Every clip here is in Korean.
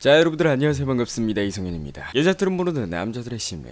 자 여러분들 안녕하세요 반갑습니다 이성현입니다 여자들은 모르는 남자들의 심리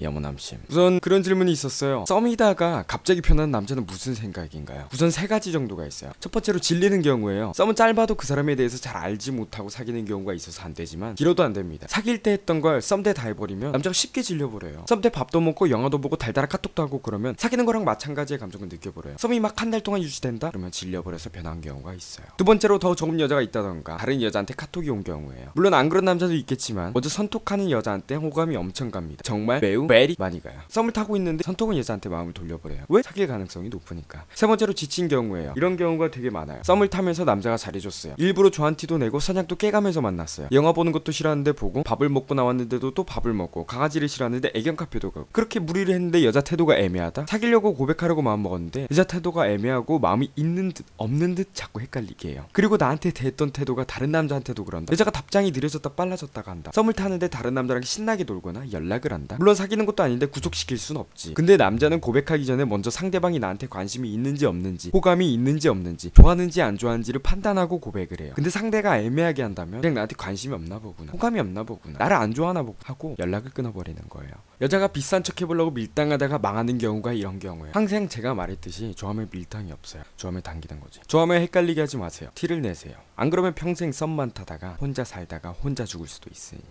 영모남심 우선 그런 질문이 있었어요 썸이다가 갑자기 편한 남자는 무슨 생각인가요? 우선 세 가지 정도가 있어요 첫 번째로 질리는 경우에요 썸은 짧아도 그 사람에 대해서 잘 알지 못하고 사귀는 경우가 있어서 안 되지만 길어도 안 됩니다 사귈 때 했던 걸썸대다 해버리면 남자가 쉽게 질려버려요 썸대 밥도 먹고 영화도 보고 달달한 카톡도 하고 그러면 사귀는 거랑 마찬가지의 감정을 느껴버려요 썸이 막 한 달 동안 유지된다? 그러면 질려버려서 변한 경우가 있어요 두 번째로 더 좋은 여자가 있다던가 다른 여자한테 카톡이 온 경우에요 물론 안 그런 남자도 있겠지만 먼저 선톡하는 여자한테 호감이 엄청 갑니다 정말 매우 베리 많이 가요 썸을 타고 있는데 선톡은 여자한테 마음을 돌려버려요 왜? 사귈 가능성이 높으니까 세 번째로 지친 경우에요 이런 경우가 되게 많아요 썸을 타면서 남자가 잘해줬어요 일부러 저한테도 내고 사냥도 깨가면서 만났어요 영화 보는 것도 싫어하는데 보고 밥을 먹고 나왔는데도 또 밥을 먹고 강아지를 싫어하는데 애견 카페도 가고 그렇게 무리를 했는데 여자 태도가 애매하다 사귀려고 고백하려고 마음먹었는데 여자 태도가 애매하고 마음이 있는 듯 없는 듯 자꾸 헷갈리게 해요 그리고 나한테 대했던 태도가 다른 남자한테도 그런다 여자가 답장이 느려졌다 빨라졌다가 한다 썸을 타는데 다른 남자랑 신나게 놀거나 연락을 한다 물론 사귀는 것도 아닌데 구속시킬 순 없지 근데 남자는 고백하기 전에 먼저 상대방이 나한테 관심이 있는지 없는지 호감이 있는지 없는지 좋아하는지 안 좋아하는지를 판단하고 고백을 해요 근데 상대가 애매하게 한다면 그냥 나한테 관심이 없나 보구나 호감이 없나 보구나 나를 안 좋아하나 보구나 하고 연락을 끊어버리는 거예요 여자가 비싼 척 해보려고 밀당하다가 망하는 경우가 이런 경우에요 항상 제가 말했듯이 조함에 밀당이 없어요 조함에 당기는 거지 조함에 헷갈리게 하지 마세요 티를 내세요 안 그러면 평생 썸만 타다가 혼자 살다가 혼자 죽을 수도 있으니